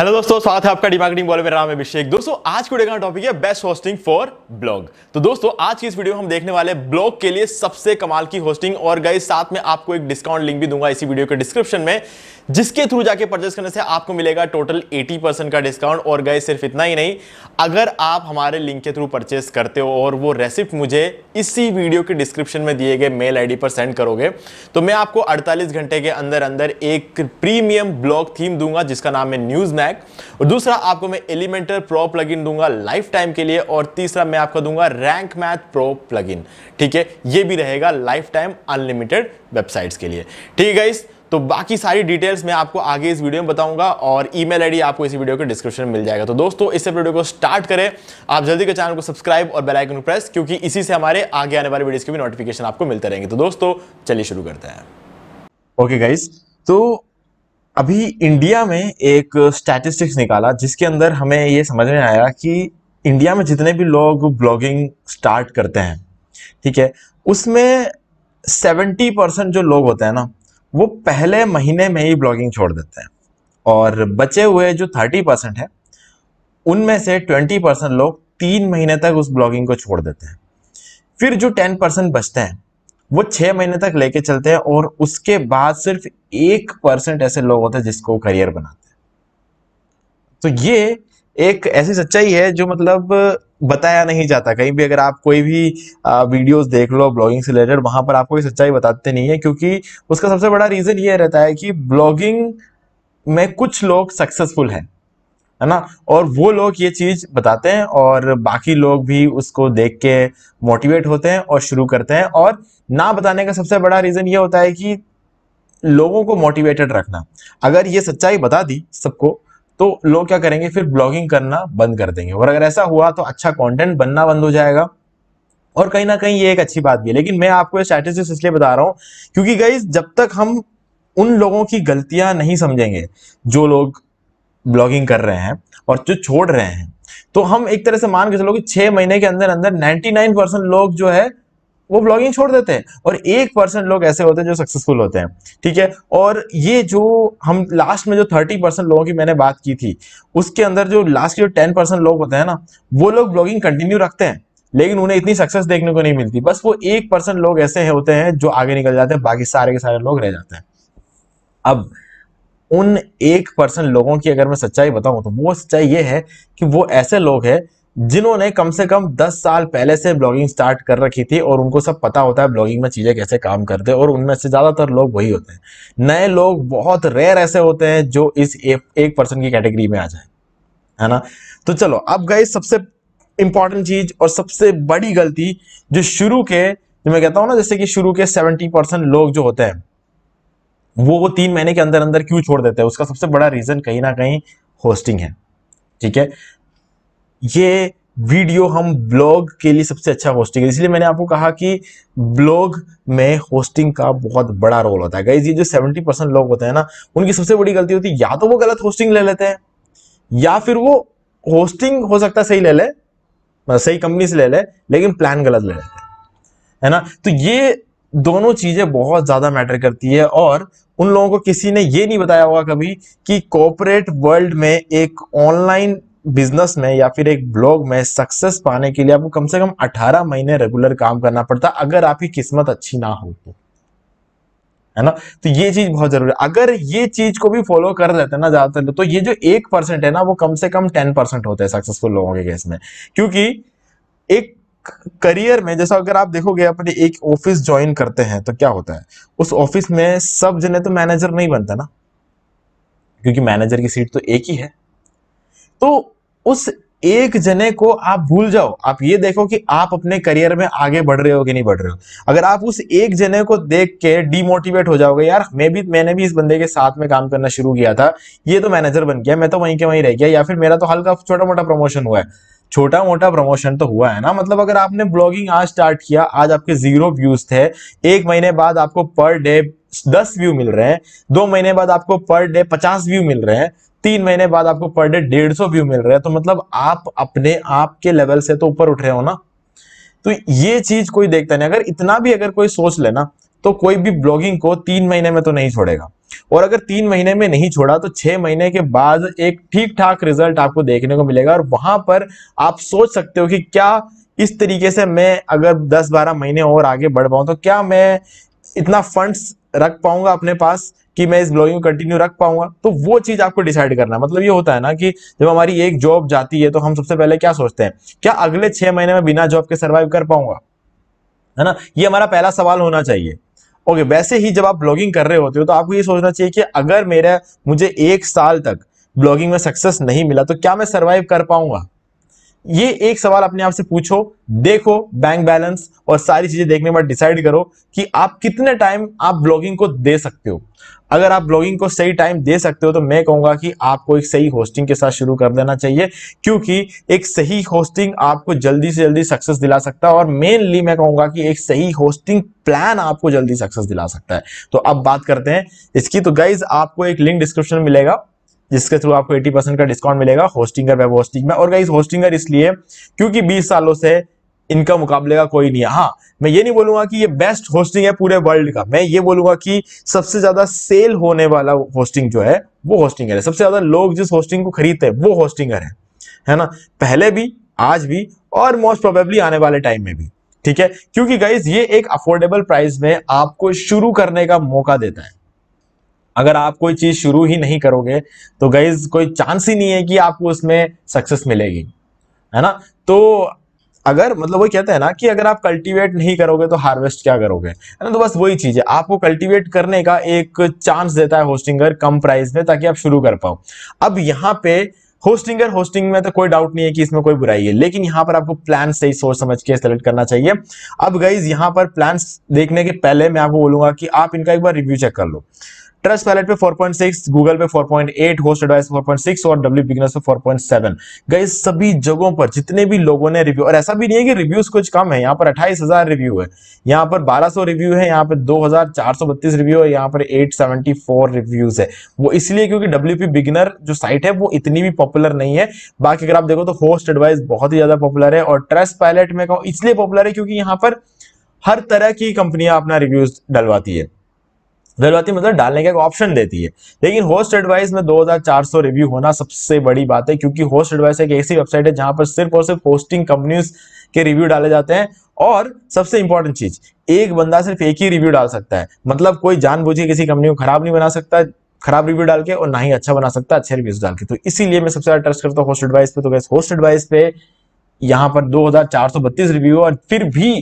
hello दोस्तों स्वागत है आपका डिमार्केटिंग बॉल मेरा नाम है अभिषेक दोस्तों आज को वीडियो का टॉपिक है बेस्ट होस्टिंग फॉर ब्लॉग तो दोस्तों आज की इस वीडियो में हम देखने वाले ब्लॉग के लिए सबसे कमाल की होस्टिंग और गए साथ में आपको एक डिस्काउंट लिंक भी दूंगा इसी वीडियो के डिस्क्रिप्शन में जिसके थ्रू जाके परचेस करने से आपको मिलेगा टोटल 80 परसेंट का डिस्काउंट और गए सिर्फ इतना ही नहीं अगर आप हमारे लिंक के थ्रू परचेस करते हो और वो रेसिप्ट मुझे इसी वीडियो के डिस्क्रिप्शन में दिए गए मेल आईडी पर सेंड करोगे तो मैं आपको 48 घंटे के अंदर अंदर एक प्रीमियम ब्लॉग थीम दूंगा जिसका नाम है न्यूज मैक और दूसरा आपको मैं एलिमेंटर प्रो प्लग दूंगा लाइफ टाइम के लिए और तीसरा मैं आपको दूंगा रैंक मैथ प्रो प्लग ठीक है ये भी रहेगा लाइफ टाइम अनलिमिटेड वेबसाइट्स के लिए ठीक है तो बाकी सारी डिटेल्स मैं आपको आगे इस वीडियो में बताऊंगा और ईमेल आईडी आपको इसी वीडियो के डिस्क्रिप्शन में मिल जाएगा तो दोस्तों इस वीडियो को स्टार्ट करें आप जल्दी के चैनल को सब्सक्राइब और बेलाइकन को प्रेस क्योंकि इसी से हमारे आगे आने वाले वीडियो के भी नोटिफिकेशन आपको मिलते रहेंगे तो दोस्तों चलिए शुरू करते हैं ओके okay गाइज तो अभी इंडिया में एक स्टैटिस्टिक्स निकाला जिसके अंदर हमें ये समझ में आया कि इंडिया में जितने भी लोग ब्लॉगिंग स्टार्ट करते हैं ठीक है उसमें 70 परसेंट जो लोग होते हैं ना वो पहले महीने में ही ब्लॉगिंग छोड़ देते हैं और बचे हुए जो थर्टी परसेंट है उनमें से ट्वेंटी परसेंट लोग तीन महीने तक उस ब्लॉगिंग को छोड़ देते हैं फिर जो टेन परसेंट बचते हैं वो छः महीने तक लेके चलते हैं और उसके बाद सिर्फ एक परसेंट ऐसे लोग होते हैं जिसको करियर बनाते हैं तो ये एक ऐसी सच्चाई है जो मतलब बताया नहीं जाता कहीं भी अगर आप कोई भी वीडियोस देख लो ब्लॉगिंग से रिलेटेड वहाँ पर आपको ये सच्चाई बताते नहीं है क्योंकि उसका सबसे बड़ा रीज़न ये रहता है कि ब्लॉगिंग में कुछ लोग सक्सेसफुल हैं है ना और वो लोग ये चीज़ बताते हैं और बाकी लोग भी उसको देख के मोटिवेट होते हैं और शुरू करते हैं और ना बताने का सबसे बड़ा रीज़न ये होता है कि लोगों को मोटिवेटेड रखना अगर ये सच्चाई बता दी सबको तो लोग क्या करेंगे फिर ब्लॉगिंग करना बंद कर देंगे और अगर ऐसा हुआ तो अच्छा कंटेंट बनना बंद हो जाएगा और कहीं ना कहीं ये एक अच्छी बात भी है लेकिन मैं आपको ये इसलिए बता रहा हूँ क्योंकि गाइज जब तक हम उन लोगों की गलतियां नहीं समझेंगे जो लोग ब्लॉगिंग कर रहे हैं और जो छोड़ रहे हैं तो हम एक तरह से मान के चलो कि छह महीने के अंदर अंदर 99 परसेंट लोग जो है वो ब्लॉगिंग छोड़ देते हैं और एक परसेंट लोग ऐसे होते हैं जो सक्सेसफुल होते हैं ठीक है और ये जो हम लास्ट में जो थर्टी परसेंट लोगों की मैंने बात की थी उसके अंदर जो लास्ट के जो टेन परसेंट लोग होते हैं ना वो लोग ब्लॉगिंग कंटिन्यू रखते हैं लेकिन उन्हें इतनी सक्सेस देखने को नहीं मिलती बस वो एक परसेंट लोग ऐसे होते हैं जो आगे निकल जाते हैं बाकी सारे के सारे लोग रह जाते हैं अब उन एक परसेंट लोगों की अगर मैं सच्चाई बताऊं तो वो सच्चाई ये है कि वो ऐसे लोग हैं जिन्होंने कम से कम 10 साल पहले से ब्लॉगिंग स्टार्ट कर रखी थी और उनको सब पता होता है ब्लॉगिंग में चीज़ें कैसे काम करते हैं और उनमें से ज़्यादातर लोग वही होते हैं नए लोग बहुत रेयर ऐसे होते हैं जो इस एक पर्सन की कैटेगरी में आ जाए है ना तो चलो अब गए सबसे इंपॉर्टेंट चीज़ और सबसे बड़ी गलती जो शुरू के जो मैं कहता हूँ ना जैसे कि शुरू के सेवेंटी परसेंट लोग जो होते हैं वो वो तीन महीने के अंदर अंदर क्यों छोड़ देते हैं उसका सबसे बड़ा रीज़न कहीं ना कहीं होस्टिंग है ठीक है ये वीडियो हम ब्लॉग के लिए सबसे अच्छा होस्टिंग है इसलिए मैंने आपको कहा कि ब्लॉग में होस्टिंग का बहुत बड़ा रोल होता है गाइज ये जो 70 परसेंट लोग होते हैं ना उनकी सबसे बड़ी गलती होती है या तो वो गलत होस्टिंग ले लेते हैं या फिर वो होस्टिंग हो सकता है सही ले ले मतलब सही कंपनी से ले ले लेकिन प्लान गलत ले लेते हैं है ना तो ये दोनों चीजें बहुत ज्यादा मैटर करती है और उन लोगों को किसी ने ये नहीं बताया होगा कभी कि कॉपोरेट वर्ल्ड में एक ऑनलाइन बिजनेस में या फिर एक ब्लॉग में सक्सेस पाने के लिए आपको कम से कम 18 महीने रेगुलर काम करना पड़ता अगर आपकी किस्मत अच्छी ना हो तो है ना तो ये चीज बहुत जरूरी है अगर ये चीज को भी फॉलो कर लेते हैं ना ज्यादातर तो ये जो एक परसेंट है ना वो कम से कम टेन परसेंट होते हैं सक्सेसफुल लोगों के केस में क्योंकि एक करियर में जैसा अगर आप देखोगे अपने एक ऑफिस ज्वाइन करते हैं तो क्या होता है उस ऑफिस में सब जने तो मैनेजर नहीं बनता ना क्योंकि मैनेजर की सीट तो एक ही है तो उस एक जने को आप भूल जाओ आप ये देखो कि आप अपने करियर में आगे बढ़ रहे हो कि नहीं बढ़ रहे हो अगर आप उस एक जने को देख के डिमोटिवेट हो जाओगे यार मैं भी मैंने भी इस बंदे के साथ में काम करना शुरू किया था ये तो मैनेजर बन गया मैं तो वहीं के वहीं रह गया या फिर मेरा तो हल्का छोटा मोटा प्रमोशन हुआ है छोटा मोटा प्रमोशन तो हुआ है ना मतलब अगर आपने ब्लॉगिंग आज स्टार्ट किया आज आपके जीरो व्यूज थे एक महीने बाद आपको पर डे दस व्यू मिल रहे हैं दो महीने बाद आपको पर डे पचास व्यू मिल रहे हैं तीन महीने बाद आपको पर डे डेढ़ सौ व्यू मिल रहा है तो मतलब आप अपने आप के लेवल से तो ऊपर उठ रहे हो ना तो ये चीज कोई देखता नहीं अगर इतना भी अगर कोई सोच लेना तो कोई भी ब्लॉगिंग को तीन महीने में तो नहीं छोड़ेगा और अगर तीन महीने में नहीं छोड़ा तो छह महीने के बाद एक ठीक ठाक रिजल्ट आपको देखने को मिलेगा और वहां पर आप सोच सकते हो कि क्या इस तरीके से मैं अगर दस बारह महीने और आगे बढ़ पाऊं तो क्या मैं इतना फंड्स रख पाऊंगा अपने पास कि मैं इस ब्लॉगिंग को कंटिन्यू रख पाऊंगा तो वो चीज आपको डिसाइड करना मतलब ये होता है ना कि जब हमारी एक जॉब जाती है तो हम सबसे पहले क्या सोचते हैं क्या अगले छह महीने में बिना जॉब के सर्वाइव कर पाऊंगा है ना ये हमारा पहला सवाल होना चाहिए ओके वैसे ही जब आप ब्लॉगिंग कर रहे होते हो तो आपको ये सोचना चाहिए कि अगर मेरा मुझे एक साल तक ब्लॉगिंग में सक्सेस नहीं मिला तो क्या मैं सर्वाइव कर पाऊंगा ये एक सवाल अपने आप से पूछो देखो बैंक बैलेंस और सारी चीजें देखने के बाद डिसाइड करो कि आप कितने टाइम आप ब्लॉगिंग को दे सकते हो अगर आप ब्लॉगिंग को सही टाइम दे सकते हो तो मैं कहूंगा कि आपको एक सही होस्टिंग के साथ शुरू कर देना चाहिए क्योंकि एक सही होस्टिंग आपको जल्दी से जल्दी सक्सेस दिला सकता है और मेनली मैं कहूंगा कि एक सही होस्टिंग प्लान आपको जल्दी सक्सेस दिला सकता है तो अब बात करते हैं इसकी तो गाइज आपको एक लिंक डिस्क्रिप्शन मिलेगा जिसके थ्रू आपको 80 परसेंट का डिस्काउंट मिलेगा होस्टिंगर वेब होस्टिंग में और गाइस होस्टिंगर इसलिए क्योंकि 20 सालों से इनका मुकाबले का कोई नहीं है हाँ मैं ये नहीं बोलूंगा कि ये बेस्ट होस्टिंग है पूरे वर्ल्ड का मैं ये बोलूंगा कि सबसे ज्यादा सेल होने वाला होस्टिंग जो है वो होस्टिंगर है सबसे ज्यादा लोग जिस होस्टिंग को खरीदते हैं वो होस्टिंगर है है ना पहले भी आज भी और मोस्ट प्रोबेबली आने वाले टाइम में भी ठीक है क्योंकि गाइज ये एक अफोर्डेबल प्राइस में आपको शुरू करने का मौका देता है अगर आप कोई चीज शुरू ही नहीं करोगे तो गाइज कोई चांस ही नहीं है कि आपको उसमें सक्सेस मिलेगी है ना तो अगर मतलब वही कहते हैं ना कि अगर आप कल्टीवेट नहीं करोगे तो हार्वेस्ट क्या करोगे है ना तो बस वही चीज है आपको कल्टीवेट करने का एक चांस देता है होस्टिंगर कम प्राइस में ताकि आप शुरू कर पाओ अब यहाँ पे होस्टिंगर होस्टिंग में तो कोई डाउट नहीं है कि इसमें कोई बुराई है लेकिन यहाँ पर आपको प्लान सही सोच समझ के सेलेक्ट करना चाहिए अब गाइज यहाँ पर प्लान देखने के पहले मैं आपको बोलूंगा कि आप इनका एक बार रिव्यू चेक कर लो ट्रस्ट पैलेट पे 4.6 गूगल पे 4.8 होस्ट एडवाइस 4.6 और डब्ल्यू बिगनर्स पे 4.7 गई सभी जगहों पर जितने भी लोगों ने रिव्यू और ऐसा भी नहीं है कि रिव्यूज कुछ कम है यहाँ पर अट्ठाईस हजार रिव्यू है यहाँ पर 1200 रिव्यू है यहाँ पर 2432 रिव्यू है यहाँ पर 874 रिव्यूज है वो इसलिए क्योंकि डब्ल्यू बिगिनर जो साइट है वो इतनी भी पॉपुलर नहीं है बाकी अगर आप देखो तो होस्ट एडवाइस बहुत ही ज्यादा पॉपुलर है और ट्रस्ट पैलेट में कहूँ इसलिए पॉपुलर है क्योंकि यहाँ पर हर तरह की कंपनियां अपना रिव्यूज डलवाती है जरूरती मतलब डालने का एक ऑप्शन देती है लेकिन होस्ट एडवाइस में 2400 रिव्यू होना सबसे बड़ी बात है क्योंकि होस्ट एडवाइस एक ऐसी वेबसाइट है जहां पर सिर्फ और सिर्फ होस्टिंग कंपनीज के रिव्यू डाले जाते हैं और सबसे इंपॉर्टेंट चीज एक बंदा सिर्फ एक ही रिव्यू डाल सकता है मतलब कोई जान किसी कंपनी को खराब नहीं बना सकता खराब रिव्यू डाल के और ना ही अच्छा बना सकता अच्छे रिव्यूज डाल के तो इसीलिए मैं सबसे ज्यादा ट्रस्ट करता हूँ होस्ट एडवाइस पे तो होस्ट एडवाइस पे यहाँ पर दो रिव्यू और फिर भी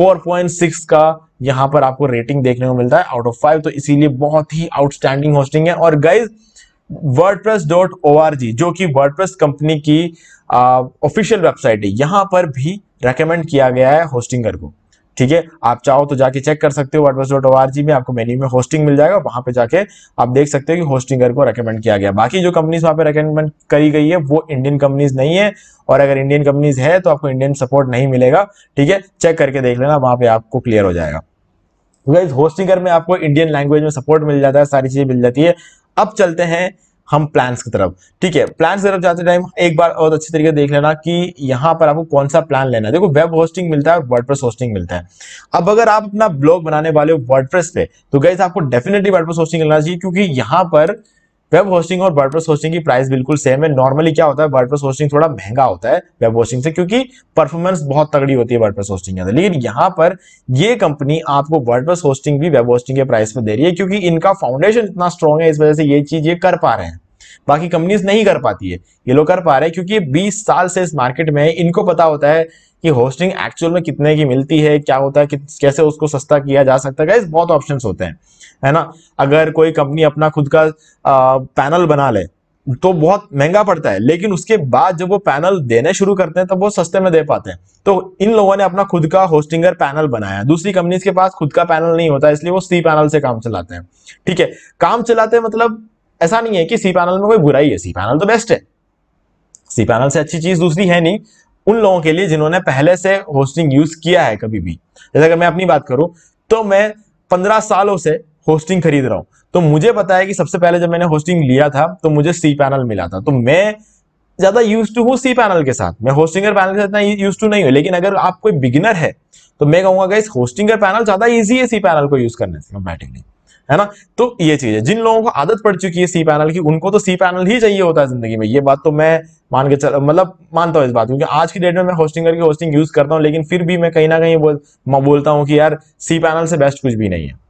4.6 का यहाँ पर आपको रेटिंग देखने को मिलता है आउट ऑफ फाइव तो इसीलिए बहुत ही आउटस्टैंडिंग होस्टिंग है और गाइज wordpress.org जो कि प्रेस कंपनी की ऑफिशियल वेबसाइट है यहाँ पर भी रेकमेंड किया गया है होस्टिंगर को ठीक है आप चाहो तो जाके चेक कर सकते हो WordPress dot O R G में आपको मेन्यू में होस्टिंग मिल जाएगा वहां पे जाके आप देख सकते हो कि होस्टिंगर को रेकमेंड किया गया बाकी जो कंपनीज वहां पे रेकमेंड करी गई है वो इंडियन कंपनीज नहीं है और अगर इंडियन कंपनीज है तो आपको इंडियन सपोर्ट नहीं मिलेगा ठीक है चेक करके देख लेना वहां पे आपको क्लियर हो जाएगा गाइज होस्टिंगर में आपको इंडियन लैंग्वेज में सपोर्ट मिल जाता है सारी चीज़ें मिल जाती है अब चलते हैं हम प्लान्स की तरफ ठीक है प्लान्स की तरफ जाते टाइम एक बार और अच्छे तरीके देख लेना कि यहाँ पर आपको कौन सा प्लान लेना है देखो वेब होस्टिंग मिलता है और वर्डप्रेस होस्टिंग मिलता है अब अगर आप अपना ब्लॉग बनाने वाले हो वर्डप्रेस पे तो गैस आपको डेफिनेटली वर्डप्रेस होस्टिंग लेना चाहिए क्योंकि यहाँ पर वेब होस्टिंग और वर्डप्रेस होस्टिंग की प्राइस बिल्कुल सेम है नॉर्मली क्या होता है वर्डप्रेस होस्टिंग थोड़ा महंगा होता है वेब होस्टिंग से क्योंकि परफॉर्मेंस बहुत तगड़ी होती है वर्डप्रेस होस्टिंग के अंदर लेकिन यहाँ पर ये कंपनी आपको वर्डप्रेस होस्टिंग भी वेब होस्टिंग के प्राइस में दे रही है क्योंकि इनका फाउंडेशन इतना स्ट्रॉन्ग है इस वजह से ये चीज ये कर पा रहे हैं बाकी कंपनीज नहीं कर पाती है ये लोग कर पा रहे हैं क्योंकि बीस साल से इस मार्केट में इनको पता होता है कि होस्टिंग एक्चुअल में कितने की मिलती है क्या होता है कैसे उसको सस्ता किया जा सकता है बहुत ऑप्शन होते हैं है ना अगर कोई कंपनी अपना खुद का पैनल बना ले तो बहुत महंगा पड़ता है लेकिन उसके बाद जब वो पैनल देने शुरू करते हैं तब वो सस्ते में दे पाते हैं तो इन लोगों ने अपना खुद का होस्टिंगर पैनल बनाया दूसरी कंपनीज के पास खुद का पैनल नहीं होता इसलिए वो सी पैनल से काम चलाते हैं ठीक है काम चलाते हैं मतलब ऐसा नहीं है कि सी पैनल में कोई बुराई है सी पैनल तो बेस्ट है सी पैनल से अच्छी चीज दूसरी है नहीं उन लोगों के लिए जिन्होंने पहले से होस्टिंग यूज किया है कभी भी जैसे अगर मैं अपनी बात करूं तो मैं पंद्रह सालों से होस्टिंग खरीद रहा हूं तो मुझे पता है कि सबसे पहले जब मैंने होस्टिंग लिया था तो मुझे सी पैनल मिला था तो मैं ज्यादा यूज टू हूँ सी पैनल के साथ मैं होस्टिंगर पैनल के साथ इतना यूज टू नहीं हूँ लेकिन अगर आप कोई बिगिनर है तो मैं कहूंगा इस होस्टिंगर पैनल ज्यादा ईजी है सी पैनल को यूज करने से नहीं है ना तो ये चीज है जिन लोगों को आदत पड़ चुकी है सी पैनल की उनको तो सी पैनल ही चाहिए होता है जिंदगी में ये बात तो मैं मान के चल मतलब मानता हूँ इस बात क्योंकि आज की डेट में मैं होस्टिंग करके होस्टिंग यूज करता हूँ लेकिन फिर भी मैं कहीं ना कहीं बोल, बोलता हूँ कि यार सी पैनल से बेस्ट कुछ भी नहीं है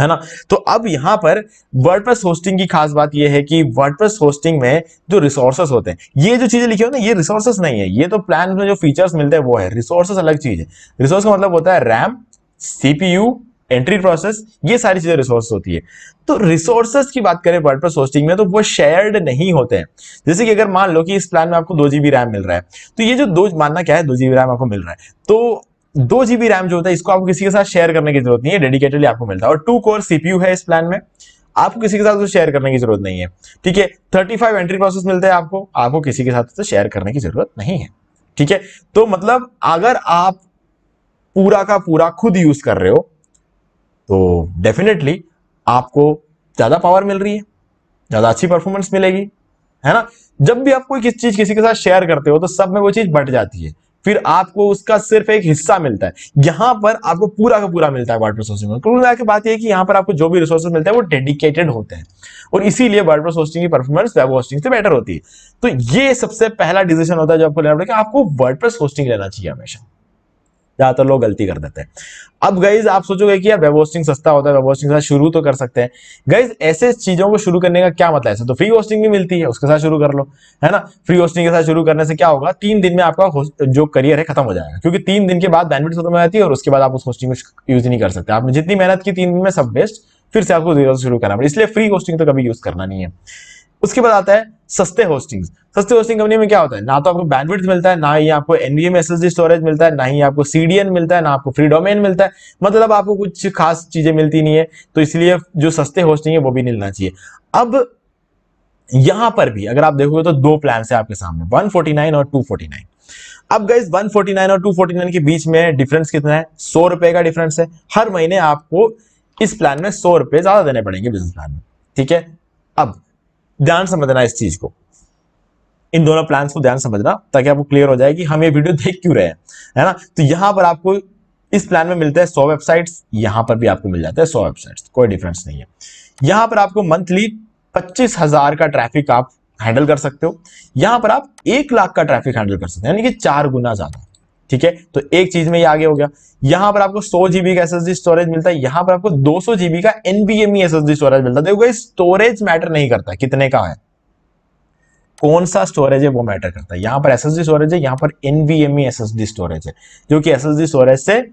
है ना तो अब यहाँ पर वर्डप्रेस होस्टिंग की खास बात यह है कि वर्डप्रेस होस्टिंग में जो रिसोर्सेस होते हैं ये जो चीजें लिखी होती है ये रिसोर्सेस नहीं है ये तो प्लान में जो फीचर्स मिलते हैं वो है रिसोर्सेस अलग चीज है रिसोर्स का मतलब होता है रैम सीपीयू एंट्री प्रोसेस ये सारी चीजें रिसोर्स होती है तो रिसोर्सेस की बात करें पर्पस होस्टिंग में तो वो शेयर्ड नहीं होते हैं जैसे कि अगर मान लो कि इस प्लान में आपको दो जीबी रैम मिल रहा है तो ये जो दो मानना क्या है दो जीबी रैम आपको मिल रहा है तो दो जीबी रैम जो होता है इसको आपको किसी के साथ शेयर करने की जरूरत नहीं है डेडिकेटेडली आपको मिलता है और टू कोर सीपीयू है इस प्लान में आपको किसी के साथ शेयर करने की जरूरत नहीं है ठीक है थर्टी फाइव एंट्री प्रोसेस मिलते हैं आपको आपको किसी के साथ शेयर करने की जरूरत नहीं है ठीक है तो मतलब अगर आप पूरा का पूरा खुद यूज कर रहे हो तो डेफिनेटली आपको ज़्यादा पावर मिल रही है ज़्यादा अच्छी परफॉर्मेंस मिलेगी है ना जब भी आप कोई चीज़ किसी के साथ शेयर करते हो तो सब में वो चीज़ बट जाती है फिर आपको उसका सिर्फ एक हिस्सा मिलता है यहां पर आपको पूरा का पूरा मिलता है वर्ड प्रोसेसिंग में कुल के बात यह कि यहाँ पर आपको जो भी रिसोर्सेज मिलता है वो डेडिकेटेड होते हैं और इसीलिए वर्ड प्रोसेसिंग की परफॉर्मेंस वेब होस्टिंग से बेटर होती है तो ये सबसे पहला डिसीजन होता है जो आपको लेना पड़ेगा आपको वर्ड होस्टिंग लेना चाहिए हमेशा ज़्यादातर लोग गलती कर देते हैं अब गईज आप सोचोगे कि यार वेब होस्टिंग सस्ता होता है वेब होस्टिंग के साथ शुरू तो कर सकते हैं गईज ऐसे चीज़ों को शुरू करने का क्या मतलब है तो फ्री होस्टिंग भी मिलती है उसके साथ शुरू कर लो है ना फ्री होस्टिंग के साथ शुरू करने से क्या होगा तीन दिन में आपका जो करियर है खत्म हो जाएगा क्योंकि तीन दिन के बाद बैंडविड्थ खत्म हो जाती है और उसके बाद आप उस होस्टिंग को यूज नहीं कर सकते आपने जितनी मेहनत की तीन दिन में सब बेस्ट फिर से आपको जीरो से शुरू करना पड़ेगा इसलिए फ्री होस्टिंग तो कभी यूज करना नहीं है उसके बाद आता है सस्ते होस्टिंग सस्ते होस्टिंग कंपनी में क्या होता है ना तो आपको बैंडविड्थ मिलता है ना ही आपको एनवीएम एसएसडी स्टोरेज मिलता है ना ही आपको सीडीएन मिलता है ना आपको फ्री डोमेन मिलता है मतलब आपको कुछ खास चीजें मिलती नहीं है तो इसलिए जो सस्ते होस्टिंग है वो भी मिलना चाहिए अब यहां पर भी अगर आप देखोगे तो दो प्लान है आपके सामने वन और टू अब गाइज 149 और 249 के बीच में डिफरेंस कितना है सौ रुपए का डिफरेंस है हर महीने आपको इस प्लान में सौ रुपए ज्यादा देने पड़ेंगे बिजनेस प्लान में ठीक है अब ध्यान समझना इस चीज को इन दोनों प्लान को ध्यान समझना ताकि आपको क्लियर हो जाए कि हम ये वीडियो देख क्यों रहे हैं है ना तो यहां पर आपको इस प्लान में मिलता है सौ वेबसाइट्स यहां पर भी आपको मिल जाता है सौ वेबसाइट्स कोई डिफरेंस नहीं है यहां पर आपको मंथली पच्चीस हजार का ट्रैफिक आप हैंडल कर सकते हो यहां पर आप एक लाख का ट्रैफिक हैंडल कर सकते हो यानी कि चार गुना ज्यादा ठीक है तो एक चीज में ये आगे हो गया यहां पर आपको सौ जीबी का एसएसडी स्टोरेज मिलता है यहां पर आपको सौ जीबी का एनबीएमई एसएसडी स्टोरेज मिलता है देखो स्टोरेज मैटर नहीं करता कितने का है कौन सा स्टोरेज है वो मैटर करता है यहां पर एस स्टोरेज है यहां पर एनवीएमई एस स्टोरेज है जो कि एस स्टोरेज से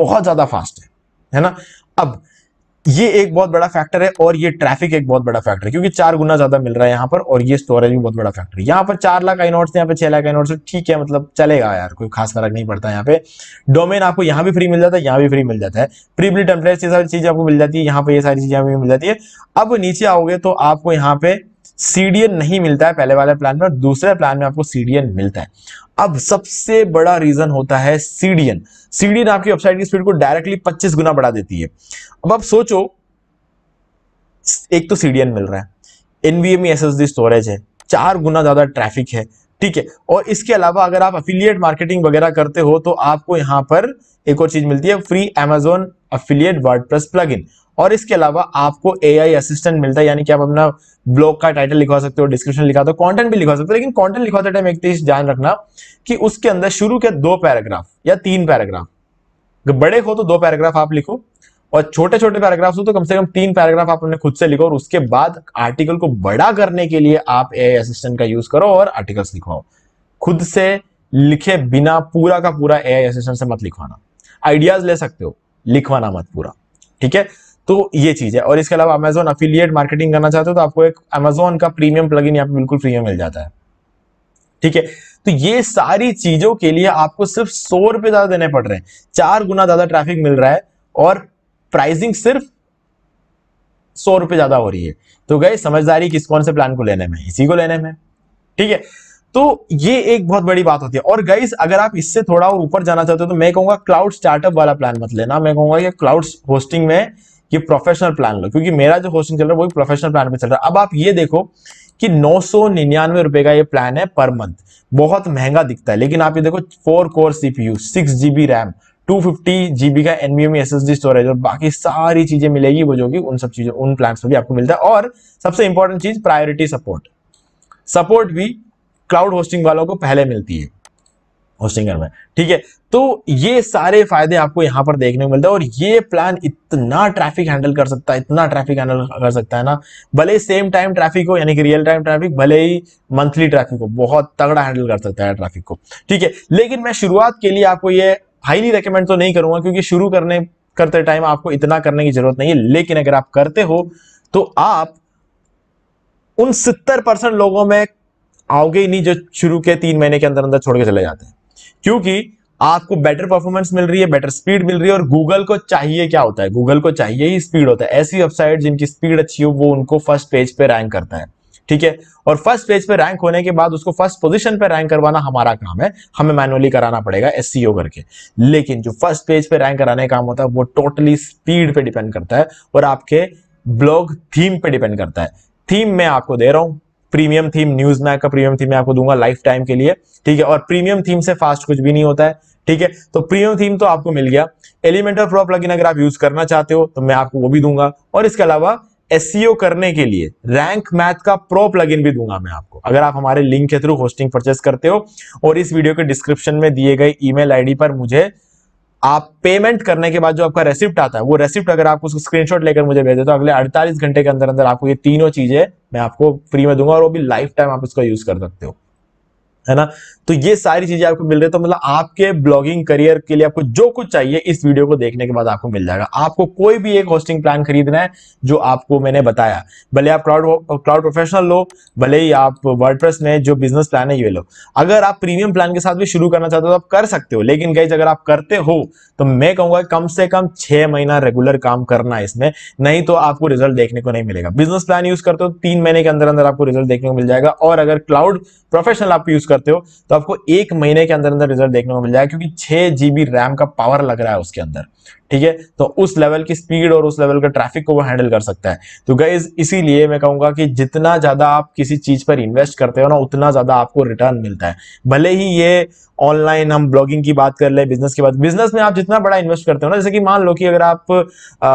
बहुत ज्यादा फास्ट है है ना अब ये एक बहुत बड़ा फैक्टर है और ये ट्रैफिक एक बहुत बड़ा फैक्टर है क्योंकि चार गुना ज्यादा मिल रहा है यहाँ पर और ये स्टोरेज भी बहुत बड़ा फैक्टर है यहाँ पर चार लाख आई आइनोट्स यहाँ पे छह लाख आई नोट ठीक है मतलब चलेगा यार कोई खास फर्क नहीं पड़ता यहाँ पे डोमेन आपको यहाँ भी फ्री मिल जाता है यहाँ भी फ्री मिल जाता है प्रीबली टेम्पलेट ये सारी चीज आपको मिल जाती है यहाँ पे ये सारी चीजें मिल जाती है अब नीचे आओगे तो आपको यहाँ पे सीडीएन नहीं मिलता है पहले वाले प्लान में और दूसरे प्लान में आपको सीडीएन मिलता है अब सबसे बड़ा रीजन होता है सीडीएन सीडीएन आपकी वेबसाइट की स्पीड को डायरेक्टली 25 गुना बढ़ा देती है अब आप सोचो एक तो सीडीएन मिल रहा है एनवीएम एस स्टोरेज है चार गुना ज्यादा ट्रैफिक है ठीक है और इसके अलावा अगर आप अफिलियट मार्केटिंग वगैरह करते हो तो आपको यहां पर एक और चीज मिलती है free Amazon affiliate word plus और इसके अलावा आपको ए आई असिस्टेंट मिलता है यानी कि आप अपना ब्लॉग का टाइटल लिखवा सकते हो डिस्क्रिप्शन लिखा दो कंटेंट भी लिखवा सकते हो लेकिन कंटेंट लिखवाते टाइम एक चीज ध्यान रखना कि उसके अंदर शुरू के दो पैराग्राफ या तीन पैराग्राफ बड़े हो तो दो पैराग्राफ आप लिखो और छोटे छोटे पैराग्राफ हो तो कम से कम तीन पैराग्राफ आप अपने खुद से लिखो और उसके बाद आर्टिकल को बड़ा करने के लिए आप ए असिस्टेंट का यूज करो और आर्टिकल्स लिखवाओ खुद से लिखे बिना पूरा का पूरा ए असिस्टेंट से मत लिखवाना आइडियाज ले सकते हो लिखवाना मत पूरा ठीक है तो ये चीज़ है और इसके अलावा अमेजोन अफिलियट मार्केटिंग करना चाहते हो तो आपको एक अमेजोन का प्रीमियम प्लग इन यहाँ पे बिल्कुल फ्री में मिल जाता है ठीक है तो ये सारी चीजों के लिए आपको सिर्फ सौ रुपए ज्यादा देने पड़ रहे हैं चार गुना ज्यादा ट्रैफिक मिल रहा है और प्राइसिंग सिर्फ सौ रुपए ज्यादा हो रही है तो गए समझदारी किस कौन से प्लान को लेने में इसी को लेने में ठीक है तो ये एक बहुत बड़ी बात होती है और गाइस अगर आप इससे थोड़ा और ऊपर जाना चाहते हो तो मैं कहूंगा क्लाउड स्टार्टअप वाला प्लान मत लेना मैं कहूंगा कि क्लाउड होस्टिंग में ये प्रोफेशनल प्लान लो क्योंकि मेरा जो होस्टिंग चल रहा है वो प्रोफेशनल प्लान में चल रहा है अब आप ये देखो कि नौ सौ निन्यानवे रुपए का ये प्लान है पर मंथ बहुत महंगा दिखता है लेकिन आप ये देखो four core CPU six GB RAM two fifty GB का एनवीएम एसएसडी स्टोरेज और बाकी सारी चीजें मिलेगी वो जो कि उन सब चीजों उन प्लान में भी आपको मिलता है और सबसे इंपॉर्टेंट चीज प्रायोरिटी सपोर्ट सपोर्ट भी क्लाउड होस्टिंग वालों को पहले मिलती है होस्टिंगर में ठीक है तो ये सारे फायदे आपको यहाँ पर देखने को मिलते हैं और ये प्लान इतना ट्रैफिक हैंडल कर सकता है इतना ट्रैफिक हैंडल कर सकता है ना भले ही सेम टाइम ट्रैफिक हो यानी कि रियल टाइम ट्रैफिक भले ही मंथली ट्रैफिक हो बहुत तगड़ा हैंडल कर सकता है ट्रैफिक को ठीक है लेकिन मैं शुरुआत के लिए आपको ये हाईली रिकमेंड तो नहीं करूंगा क्योंकि शुरू करने करते टाइम आपको इतना करने की जरूरत नहीं है लेकिन अगर आप करते हो तो आप उन सितर परसेंट लोगों में आओगे ही नहीं जो शुरू के तीन महीने के अंदर अंदर छोड़ के चले जाते हैं क्योंकि आपको बेटर परफॉर्मेंस मिल रही है बेटर स्पीड मिल रही है और गूगल को चाहिए क्या होता है गूगल को चाहिए ही स्पीड होता है ऐसी वेबसाइट जिनकी स्पीड अच्छी हो वो उनको फर्स्ट पेज पे रैंक करता है ठीक है और फर्स्ट पेज पे रैंक होने के बाद उसको फर्स्ट पोजीशन पे रैंक करवाना हमारा काम है हमें मैनुअली कराना पड़ेगा एस e करके लेकिन जो फर्स्ट पेज पे रैंक कराने का काम होता है वो टोटली स्पीड पे डिपेंड करता है और आपके ब्लॉग थीम पे डिपेंड करता है थीम मैं आपको दे रहा हूं प्रीमियम थीम न्यूज मैक का प्रीमियम थीम मैं आपको दूंगा लाइफ टाइम के लिए ठीक है और प्रीमियम थीम से फास्ट कुछ भी नहीं होता है ठीक है तो प्रीमियम थीम तो आपको मिल गया एलिमेंटर प्रॉप प्लगइन अगर आप यूज करना चाहते हो तो मैं आपको वो भी दूंगा और इसके अलावा एस e करने के लिए रैंक मैथ का प्रो प्लगइन भी दूंगा मैं आपको अगर आप हमारे लिंक के थ्रू होस्टिंग परचेस करते हो और इस वीडियो के डिस्क्रिप्शन में दिए गए ईमेल आईडी पर मुझे आप पेमेंट करने के बाद जो आपका रेसिप्ट आता है वो रेसिप्ट अगर आप उसको स्क्रीनशॉट लेकर मुझे भेज दे तो अगले 48 घंटे के अंदर अंदर आपको ये तीनों चीजें मैं आपको फ्री में दूंगा और वो भी लाइफ टाइम आप इसका यूज कर सकते हो है ना तो ये सारी चीजें आपको मिल रही है तो मतलब आपके ब्लॉगिंग करियर के लिए आपको जो कुछ चाहिए इस वीडियो को देखने के बाद आपको मिल जाएगा आपको कोई भी एक होस्टिंग प्लान खरीदना है जो आपको मैंने बताया भले आप क्लाउड क्लाउड प्रोफेशनल लो भले ही आप वर्डप्रेस में जो बिजनेस प्लान है ये लो अगर आप प्रीमियम प्लान के साथ भी शुरू करना चाहते हो तो आप कर सकते हो लेकिन गई अगर आप करते हो तो मैं कहूंगा कम से कम छह महीना रेगुलर काम करना है इसमें नहीं तो आपको रिजल्ट देखने को नहीं मिलेगा बिजनेस प्लान यूज करते हो तो तीन महीने के अंदर अंदर आपको रिजल्ट देखने को मिल जाएगा और अगर क्लाउड प्रोफेशनल आप यूज करते हो तो आपको एक महीने के अंदर अंदर रिजल्ट देखने को मिल जाएगा क्योंकि छह जीबी रैम का पावर लग रहा है उसके अंदर ठीक है तो उस लेवल की स्पीड और उस लेवल का ट्रैफिक को वो हैंडल कर सकता है तो गाइज इसीलिए मैं कहूंगा कि जितना ज्यादा आप किसी चीज पर इन्वेस्ट करते हो ना उतना ज्यादा आपको रिटर्न मिलता है भले ही ये ऑनलाइन हम ब्लॉगिंग की बात कर ले बिजनेस की बात बिजनेस में आप जितना बड़ा इन्वेस्ट करते हो ना जैसे कि मान लो कि अगर आप आ,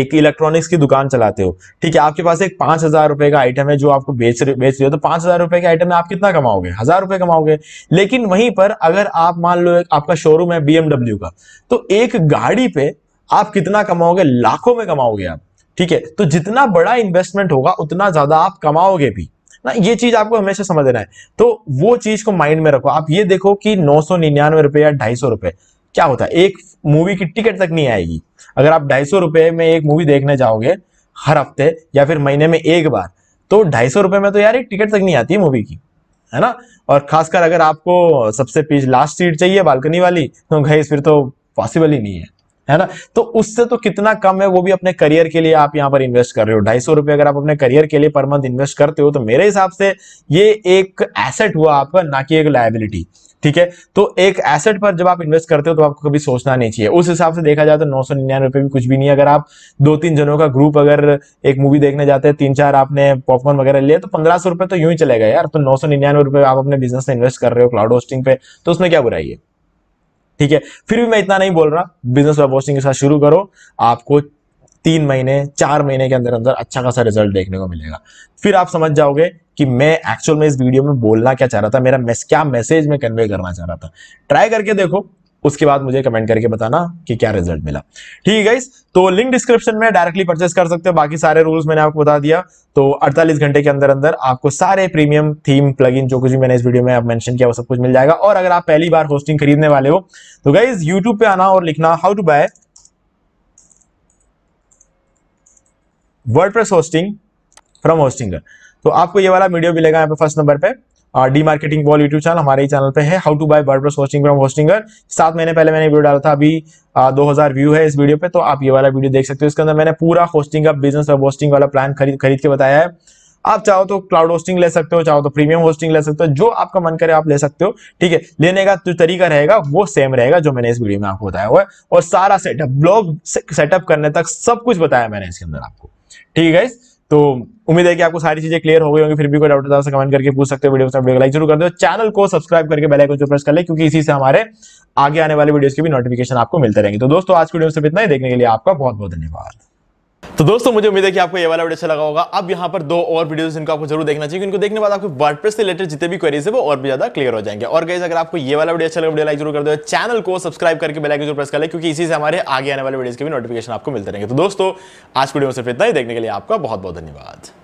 एक इलेक्ट्रॉनिक्स की दुकान चलाते हो ठीक है आपके पास एक पांच हजार रुपए का आइटम है जो आपको बेच रहे बेच रहे हो तो पांच हजार रुपए के आइटम में आप कितना कमाओगे हजार रुपए कमाओगे लेकिन वहीं पर अगर आप मान लो आपका शोरूम है बीएमडब्ल्यू का तो एक गाड़ी पे आप कितना कमाओगे लाखों में कमाओगे आप ठीक है तो जितना बड़ा इन्वेस्टमेंट होगा उतना ज्यादा आप कमाओगे भी ना ये चीज आपको हमेशा समझ लेना है तो वो चीज को माइंड में रखो आप ये देखो कि नौ सौ निन्यानवे रुपए या ढाई सौ रुपए क्या होता है एक मूवी की टिकट तक नहीं आएगी अगर आप ढाई सौ रुपये में एक मूवी देखने जाओगे हर हफ्ते या फिर महीने में एक बार तो ढाई सौ रुपये में तो यार एक टिकट तक नहीं आती मूवी की है ना और खासकर अगर आपको सबसे पीछे लास्ट सीट चाहिए बालकनी वाली तो गई फिर तो पॉसिबल ही नहीं है है ना तो उससे तो कितना कम है वो भी अपने करियर के लिए आप यहाँ पर इन्वेस्ट कर रहे हो ढाई सौ रुपये अगर आप अपने करियर के लिए पर मंथ इन्वेस्ट करते हो तो मेरे हिसाब से ये एक एसेट हुआ आपका ना कि एक लाइबिलिटी ठीक है तो एक एसेट पर जब आप इन्वेस्ट करते हो तो आपको कभी सोचना नहीं चाहिए उस हिसाब से देखा जाए तो नौ सौ निन्यानवे रुपए भी कुछ भी नहीं अगर आप दो तीन जनों का ग्रुप अगर एक मूवी देखने जाते हैं तीन चार आपने पॉपकॉर्न वगैरह लिया तो पंद्रह सौ रुपए तो यूं ही चले गए यार तो नौ सौ निन्यानवे रुपये आप अपने बिजनेस में इन्वेस्ट कर रहे हो क्लाउड होस्टिंग पे तो उसमें क्या बुराई है ठीक है फिर भी मैं इतना नहीं बोल रहा बिजनेस वेब होस्टिंग के साथ शुरू करो आपको तीन महीने चार महीने के अंदर अंदर अच्छा खासा रिजल्ट देखने को मिलेगा फिर आप समझ जाओगे कि मैं एक्चुअल में इस वीडियो में बोलना क्या चाह रहा था मेरा मैस, क्या मैसेज में कन्वे करना चाह रहा था ट्राई करके देखो उसके बाद मुझे कमेंट करके बताना कि क्या रिजल्ट मिला ठीक है गाइस तो लिंक डिस्क्रिप्शन में डायरेक्टली परचेस कर सकते हो बाकी सारे रूल्स मैंने आपको बता दिया तो 48 घंटे के अंदर अंदर आपको सारे प्रीमियम थीम प्लगइन जो कुछ भी मैंने इस वीडियो में आप मेंशन किया वो सब कुछ मिल जाएगा और अगर आप पहली बार होस्टिंग खरीदने वाले हो तो गाइज यूट्यूब पे आना और लिखना how to buy WordPress hosting from Hostinger तो आपको ये वाला वीडियो मिलेगा यहाँ पे फर्स्ट नंबर पे D marketing wall YouTube channel हमारे ही चैनल पे है how to buy WordPress hosting from Hostinger सात महीने पहले मैंने वीडियो डाला था अभी आ, 2000 व्यू है इस वीडियो पे तो आप ये वाला वीडियो देख सकते हो इसके अंदर मैंने पूरा होस्टिंग का बिजनेस और होस्टिंग वाला प्लान खरीद खरीद के बताया है आप चाहो तो क्लाउड होस्टिंग ले सकते हो चाहो तो प्रीमियम होस्टिंग ले सकते हो जो आपका मन करे आप ले सकते हो ठीक है लेने का जो तरीका रहेगा वो सेम रहेगा जो मैंने इस वीडियो में आपको बताया हुआ है और सारा सेटअप ब्लॉग सेटअप करने तक सब कुछ बताया मैंने इसके अंदर आपको ठीक है गाइस तो उम्मीद है कि आपको सारी चीजें क्लियर हो गई होंगी फिर भी कोई डाउट है कमेंट करके पूछ सकते हो वीडियो में वीडियो लाइक जरूर कर दो चैनल को सब्सक्राइब करके बेल आइकन को प्रेस कर ले क्योंकि इसी से हमारे आगे आने वाले वीडियोस की भी नोटिफिकेशन आपको मिलते रहेंगे तो दोस्तों आज की वीडियो से इतना ही देखने के लिए आपका बहुत बहुत धन्यवाद तो दोस्तों मुझे उम्मीद है कि आपको ये वाला वीडियो अच्छा लगा होगा अब यहाँ पर दो और वीडियोस इनको आपको जरूर देखना चाहिए इनको देखने बाद आपको वर्डप्रेस से रिलेटेड जितने भी क्वेरीज है वो और भी ज्यादा क्लियर हो जाएंगे और गैस अगर आपको ये वाला वीडियो अच्छा लगा वीडियो लाइक जरूर कर दो चैनल को सब्सक्राइब करके बेल आइकन जरूर प्रेस कर ले क्योंकि इसी से हमारे आगे आने वाले वीडियोज के भी नोटिफिकेशन आपको मिलते रहेंगे तो दोस्तों आज वीडियो में सिर्फ इतना ही देखने के लिए आपका बहुत बहुत धन्यवाद